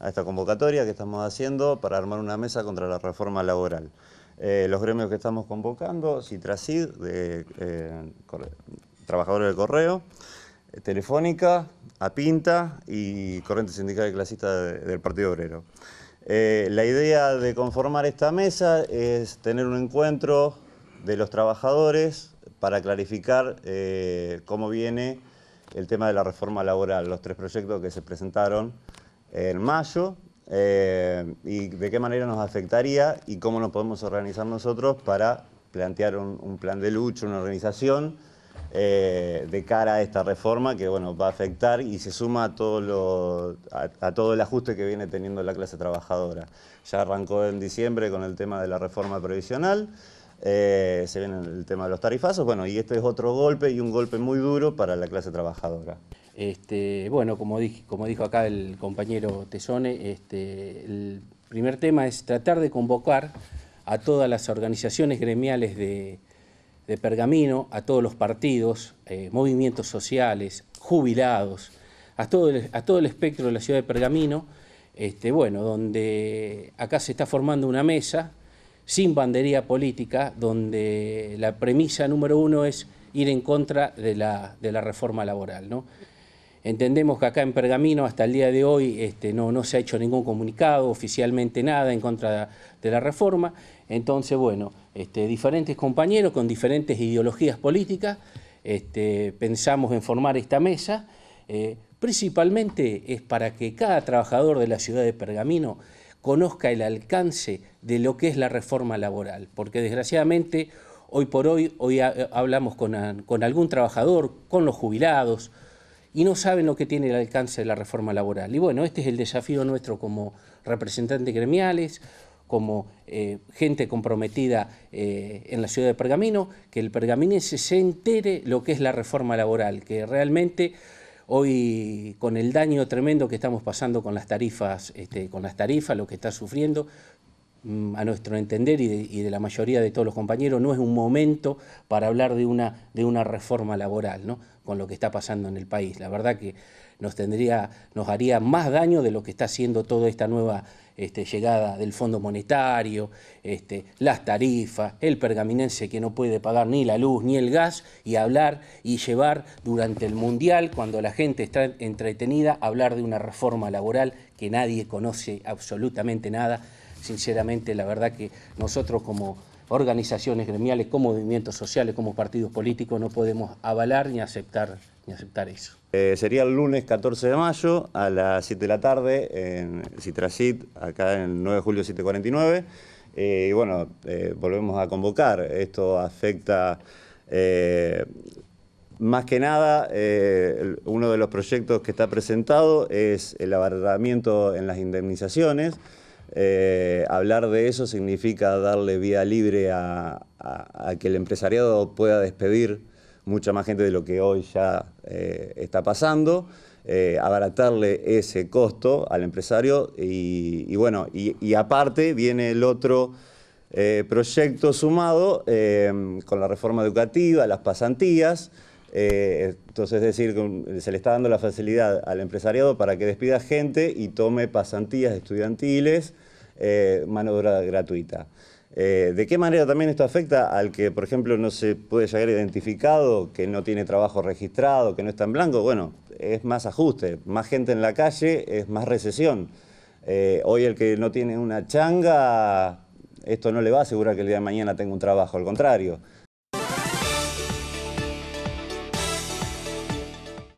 a esta convocatoria que estamos haciendo para armar una mesa contra la reforma laboral. Eh, los gremios que estamos convocando, Citrasid, de eh, trabajadores del correo, Telefónica, Apinta y Corriente Sindical y Clasista del Partido Obrero. Eh, la idea de conformar esta mesa es tener un encuentro de los trabajadores para clarificar cómo viene el tema de la reforma laboral, los tres proyectos que se presentaron en mayo eh, y de qué manera nos afectaría y cómo nos podemos organizar nosotros para plantear un, plan de lucha, una organización eh, de cara a esta reforma que va a afectar y se suma a todo, el ajuste que viene teniendo la clase trabajadora. Ya arrancó en diciembre con el tema de la reforma previsional, eh, se viene el tema de los tarifazos, bueno, y esto es otro golpe y un golpe muy duro para la clase trabajadora. Este, bueno, como, dijo acá el compañero Tesone, este, el primer tema es tratar de convocar a todas las organizaciones gremiales de, Pergamino, a todos los partidos, eh, movimientos sociales, jubilados, a todo, el, espectro de la ciudad de Pergamino, este, bueno, donde acá se está formando una mesa sin bandería política, donde la premisa número uno es ir en contra de la, de la reforma laboral. ¿no? Entendemos que acá en Pergamino hasta el día de hoy este, no, se ha hecho ningún comunicado, oficialmente nada en contra de la reforma. Entonces, bueno, este, diferentes compañeros con diferentes ideologías políticas este, pensamos en formar esta mesa. Eh, principalmente es para que cada trabajador de la ciudad de Pergamino conozca el alcance de lo que es la reforma laboral, porque desgraciadamente hoy por hoy, hoy eh, hablamos con algún trabajador, con los jubilados, y no saben lo que tiene el alcance de la reforma laboral. Y bueno, este es el desafío nuestro como representantes gremiales, como eh, gente comprometida eh, en la ciudad de Pergamino, que el pergaminense se entere lo que es la reforma laboral, que realmente hoy con el daño tremendo que estamos pasando con las tarifas, este, con las tarifas, lo que está sufriendo Mm, a nuestro entender y de, la mayoría de todos los compañeros, no es un momento para hablar de una, de una reforma laboral, ¿no? con lo que está pasando en el país. La verdad que nos, tendría, nos haría más daño de lo que está haciendo toda esta nueva este, llegada del Fondo Monetario, este, las tarifas, el pergaminense que no puede pagar ni la luz ni el gas, y hablar y llevar durante el Mundial, cuando la gente está entretenida, hablar de una reforma laboral que nadie conoce absolutamente nada Sinceramente, la verdad que nosotros como organizaciones gremiales, como movimientos sociales, como partidos políticos, no podemos avalar ni aceptar, ni aceptar eso. Eh, sería el lunes 14 de mayo a las 7 de la tarde en Citracit, acá en el 9 de julio 749. Eh, y bueno, eh, volvemos a convocar. Esto afecta más que nada, uno de los proyectos que está presentado es el abaratamiento en las indemnizaciones. Eh, hablar de eso significa darle vía libre a, que el empresariado pueda despedir mucha más gente de lo que hoy ya eh, está pasando, eh, abaratarle ese costo al empresario y, bueno, y, aparte viene el otro proyecto sumado con la reforma educativa, las pasantías. Eh, entonces, es decir, se le está dando la facilidad al empresariado para que despida gente y tome pasantías estudiantiles, eh, mano gratuita. Eh, ¿De qué manera también esto afecta al que, por ejemplo, no se puede llegar identificado, que no tiene trabajo registrado, que no está en blanco? Bueno, es más ajuste, más gente en la calle es más recesión. hoy el que no tiene una changa, esto no le va a asegurar que el día de mañana tenga un trabajo, al contrario.